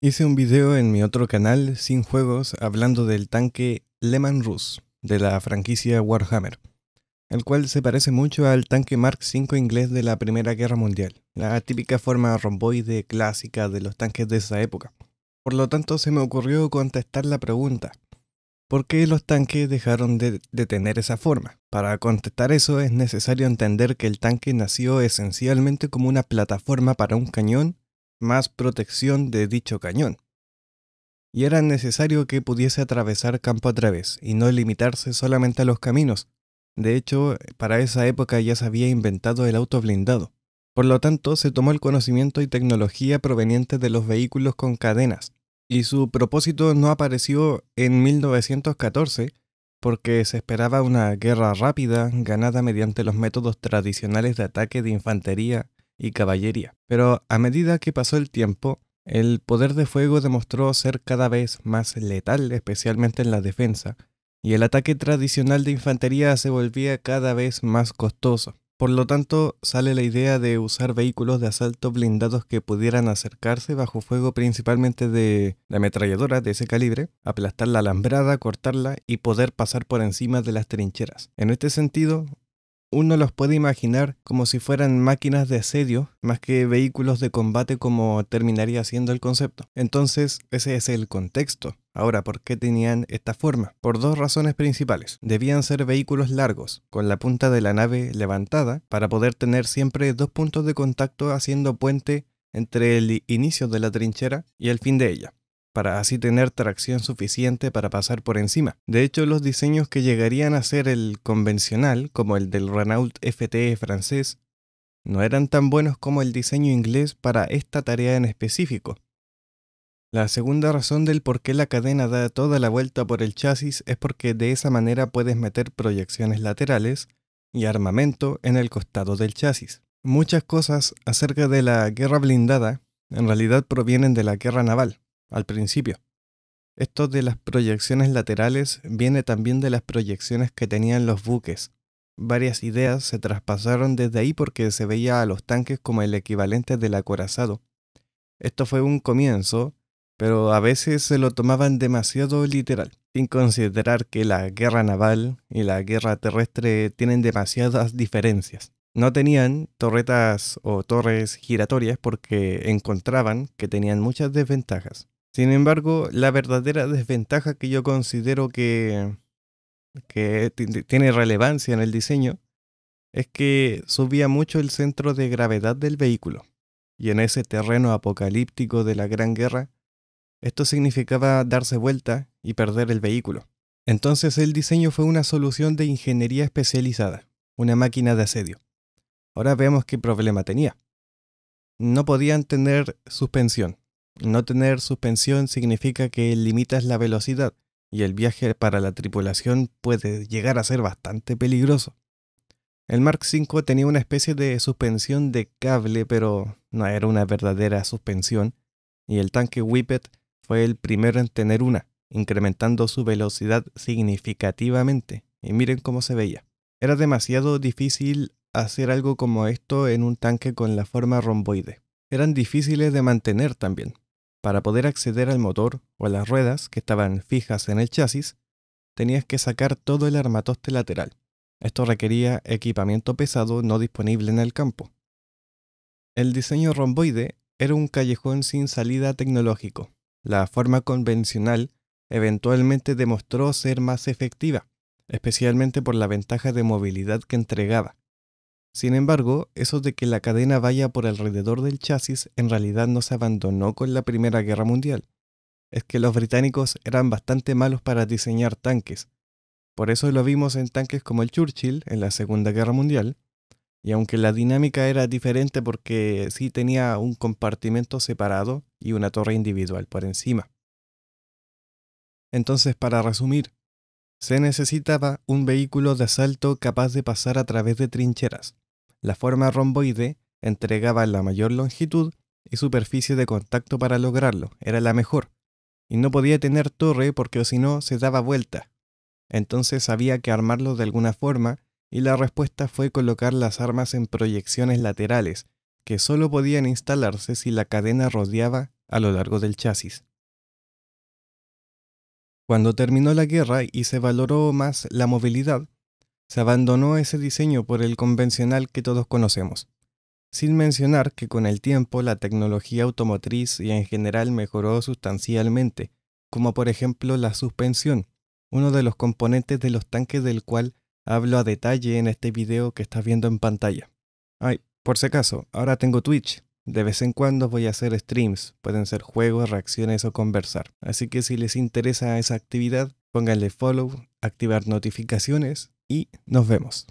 Hice un video en mi otro canal, Sin Juegos, hablando del tanque Lehman Rus, de la franquicia Warhammer, el cual se parece mucho al tanque Mark V inglés de la Primera Guerra Mundial, la típica forma romboide clásica de los tanques de esa época. Por lo tanto, se me ocurrió contestar la pregunta, ¿por qué los tanques dejaron de tener esa forma? Para contestar eso es necesario entender que el tanque nació esencialmente como una plataforma para un cañón más protección de dicho cañón. Y era necesario que pudiese atravesar campo a través y no limitarse solamente a los caminos. De hecho, para esa época ya se había inventado el auto blindado. Por lo tanto, se tomó el conocimiento y tecnología proveniente de los vehículos con cadenas, y su propósito no apareció en 1914 porque se esperaba una guerra rápida ganada mediante los métodos tradicionales de ataque de infantería y caballería. Pero a medida que pasó el tiempo, el poder de fuego demostró ser cada vez más letal, especialmente en la defensa, y el ataque tradicional de infantería se volvía cada vez más costoso. Por lo tanto, sale la idea de usar vehículos de asalto blindados que pudieran acercarse bajo fuego principalmente de, la ametralladora de ese calibre, aplastar la alambrada, cortarla y poder pasar por encima de las trincheras. En este sentido, uno los puede imaginar como si fueran máquinas de asedio más que vehículos de combate como terminaría siendo el concepto. Entonces, ese es el contexto. Ahora, ¿por qué tenían esta forma? Por dos razones principales. Debían ser vehículos largos, con la punta de la nave levantada, para poder tener siempre dos puntos de contacto haciendo puente entre el inicio de la trinchera y el fin de ella para así tener tracción suficiente para pasar por encima. De hecho, los diseños que llegarían a ser el convencional, como el del Renault FTE francés, no eran tan buenos como el diseño inglés para esta tarea en específico. La segunda razón del por qué la cadena da toda la vuelta por el chasis es porque de esa manera puedes meter proyecciones laterales y armamento en el costado del chasis. Muchas cosas acerca de la guerra blindada en realidad provienen de la guerra naval, al principio. Esto de las proyecciones laterales viene también de las proyecciones que tenían los buques. Varias ideas se traspasaron desde ahí porque se veía a los tanques como el equivalente del acorazado. Esto fue un comienzo, pero a veces se lo tomaban demasiado literal, sin considerar que la guerra naval y la guerra terrestre tienen demasiadas diferencias. No tenían torretas o torres giratorias porque encontraban que tenían muchas desventajas. Sin embargo, la verdadera desventaja que yo considero que, tiene relevancia en el diseño es que subía mucho el centro de gravedad del vehículo, y en ese terreno apocalíptico de la Gran Guerra, esto significaba darse vuelta y perder el vehículo. Entonces el diseño fue una solución de ingeniería especializada, una máquina de asedio. Ahora vemos qué problema tenía. No podían tener suspensión, no tener suspensión significa que limitas la velocidad y el viaje para la tripulación puede llegar a ser bastante peligroso. El Mark V tenía una especie de suspensión de cable, pero no era una verdadera suspensión, y el tanque Whippet fue el primero en tener una, incrementando su velocidad significativamente. Y miren cómo se veía. Era demasiado difícil hacer algo como esto en un tanque con la forma romboide. Eran difíciles de mantener también. Para poder acceder al motor o a las ruedas que estaban fijas en el chasis, tenías que sacar todo el armatoste lateral. Esto requería equipamiento pesado no disponible en el campo. El diseño romboide era un callejón sin salida tecnológico. La forma convencional eventualmente demostró ser más efectiva, especialmente por la ventaja de movilidad que entregaba. Sin embargo, eso de que la cadena vaya por alrededor del chasis en realidad no se abandonó con la Primera Guerra Mundial. Es que los británicos eran bastante malos para diseñar tanques. Por eso lo vimos en tanques como el Churchill en la Segunda Guerra Mundial. Y aunque la dinámica era diferente porque sí tenía un compartimento separado y una torre individual por encima. Entonces, para resumir, se necesitaba un vehículo de asalto capaz de pasar a través de trincheras, la forma romboide entregaba la mayor longitud y superficie de contacto para lograrlo, era la mejor, y no podía tener torre porque si no se daba vuelta. Entonces había que armarlo de alguna forma, y la respuesta fue colocar las armas en proyecciones laterales, que solo podían instalarse si la cadena rodeaba a lo largo del chasis. Cuando terminó la guerra y se valoró más la movilidad, se abandonó ese diseño por el convencional que todos conocemos. Sin mencionar que con el tiempo la tecnología automotriz y en general mejoró sustancialmente, como por ejemplo la suspensión, uno de los componentes de los tanques del cual hablo a detalle en este video que estás viendo en pantalla. Ay, por si acaso, ahora tengo Twitch. De vez en cuando voy a hacer streams, pueden ser juegos, reacciones o conversar. Así que si les interesa esa actividad, pónganle follow, activar notificaciones y nos vemos.